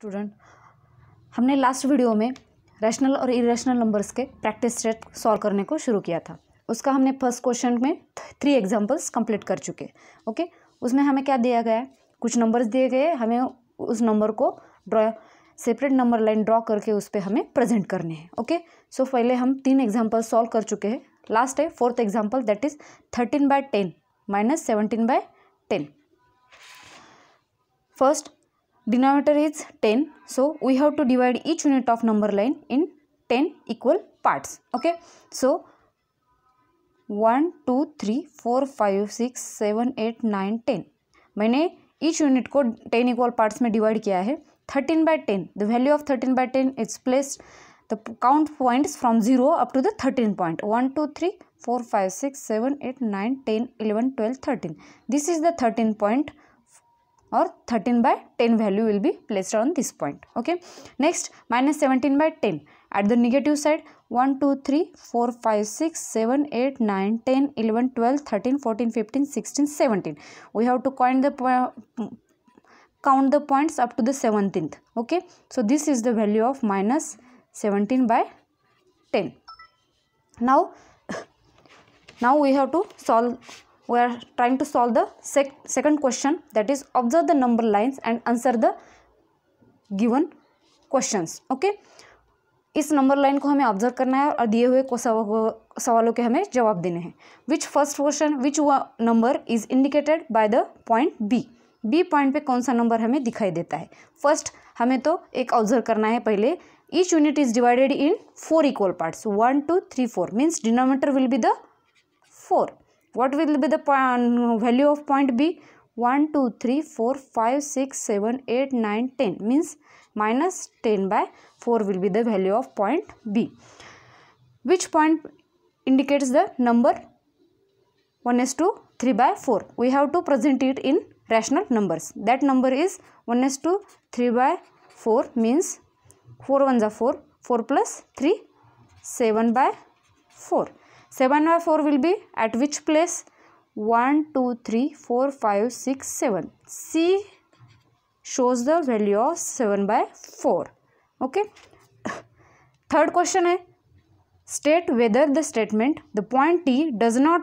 Student हमने last video में rational और इरेशनल नंबर्स के प्रैक्टिस सेट सॉल्व करने को शुरू किया था उसका हमने फर्स्ट क्वेश्चन में थ्री एग्जांपल्स कंप्लीट कर चुके ओके उसमें हमें क्या दिया गया है कुछ नंबर्स दिए गए हमें उस नंबर को draw separate number line draw करके उस पर हमें प्रेजेंट करने हैं ओके सो पहले हम तीन एग्जाम्पल्स सॉल्व कर चुके हैं लास्ट है fourth example that is thirteen by ten minus seventeen by ten first denominator is 10 so we have to divide each unit of number line in 10 equal parts okay so 1 2 3 4 5 6 7 8 9 10 मैंने each unit को 10 equal parts में divide 13 by 10 the value of 13 by 10 is placed the count points from 0 up to the 13 point 1 2 3 4 5 6 7 8 9 10 11 12 13 this is the 13 point or 13 by 10 value will be placed on this point okay next minus 17 by 10 at the negative side 1 2 3 4 5 6 7 8 9 10 11 12 13 14 15 16 17 we have to count the count the points up to the 17th okay so this is the value of minus 17 by 10 now now we have to solve we are trying to solve the sec second question that is observe the number lines and answer the given questions okay इस number line को हमें observe करना है और दिए हुए सवालों के हमें जवाब देने हैं which first question which number is indicated by the point B B point पे कौन सा नंबर हमें दिखाई देता है फर्स्ट हमें तो एक ऑब्जर्व करना है पहले each unit is divided in four equal parts one two three four means denominator will be the four what will be the value of point b 1 2 3 4 5 6 7 8 9 10 means minus 10 by 4 will be the value of point b which point indicates the number 1 is two 3 by 4 we have to present it in rational numbers that number is 1 is two 3 by 4 means 4 ones are 4 4 plus 3 7 by 4 7 by 4 will be at which place? 1, 2, 3, 4, 5, 6, 7. C shows the value of 7 by 4. Okay. Third question is state whether the statement the point T does not